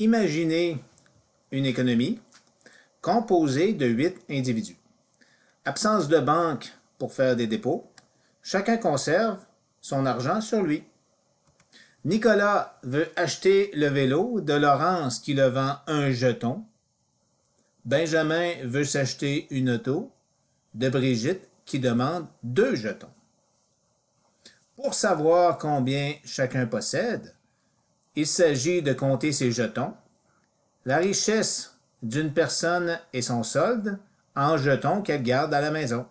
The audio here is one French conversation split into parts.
Imaginez une économie composée de huit individus. Absence de banque pour faire des dépôts. Chacun conserve son argent sur lui. Nicolas veut acheter le vélo de Laurence qui le vend un jeton. Benjamin veut s'acheter une auto de Brigitte qui demande deux jetons. Pour savoir combien chacun possède, il s'agit de compter ses jetons. La richesse d'une personne et son solde en jetons qu'elle garde à la maison.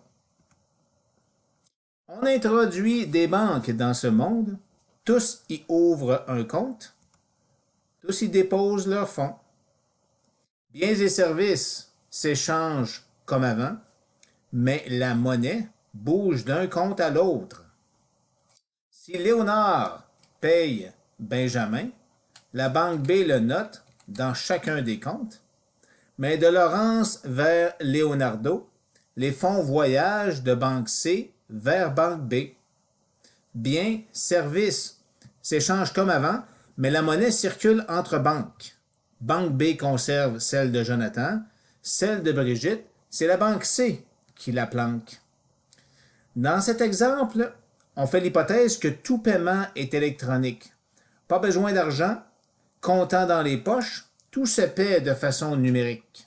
On introduit des banques dans ce monde. Tous y ouvrent un compte. Tous y déposent leurs fonds. Biens et services s'échangent comme avant, mais la monnaie bouge d'un compte à l'autre. Si Léonard paye Benjamin, la banque B le note dans chacun des comptes, mais de Laurence vers Leonardo, les fonds voyagent de banque C vers banque B. Bien, service s'échangent comme avant, mais la monnaie circule entre banques. Banque B conserve celle de Jonathan, celle de Brigitte, c'est la banque C qui la planque. Dans cet exemple, on fait l'hypothèse que tout paiement est électronique. Pas besoin d'argent, comptant dans les poches, tout se paie de façon numérique.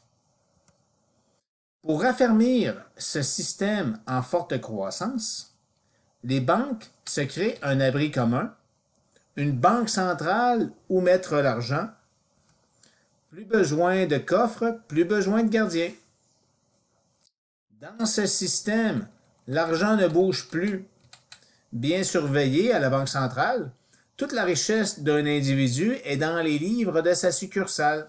Pour raffermir ce système en forte croissance, les banques se créent un abri commun, une banque centrale où mettre l'argent. Plus besoin de coffres, plus besoin de gardiens. Dans ce système, l'argent ne bouge plus. Bien surveillé à la banque centrale, toute la richesse d'un individu est dans les livres de sa succursale.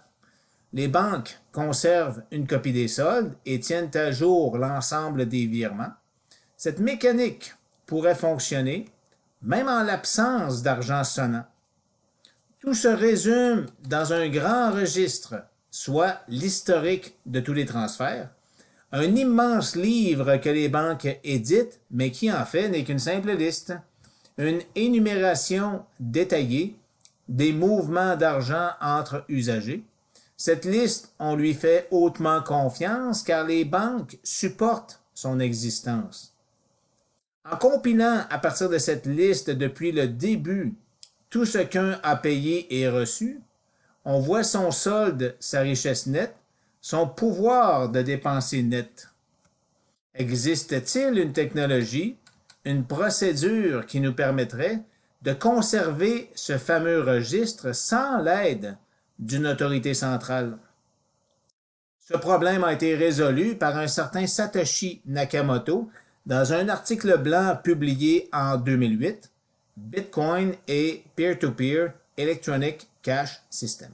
Les banques conservent une copie des soldes et tiennent à jour l'ensemble des virements. Cette mécanique pourrait fonctionner même en l'absence d'argent sonnant. Tout se résume dans un grand registre, soit l'historique de tous les transferts, un immense livre que les banques éditent, mais qui en fait n'est qu'une simple liste une énumération détaillée des mouvements d'argent entre usagers. Cette liste, on lui fait hautement confiance car les banques supportent son existence. En compilant à partir de cette liste depuis le début tout ce qu'un a payé et reçu, on voit son solde, sa richesse nette, son pouvoir de dépenser net. Existe-t-il une technologie une procédure qui nous permettrait de conserver ce fameux registre sans l'aide d'une autorité centrale. Ce problème a été résolu par un certain Satoshi Nakamoto dans un article blanc publié en 2008, Bitcoin et Peer-to-Peer Electronic Cash System.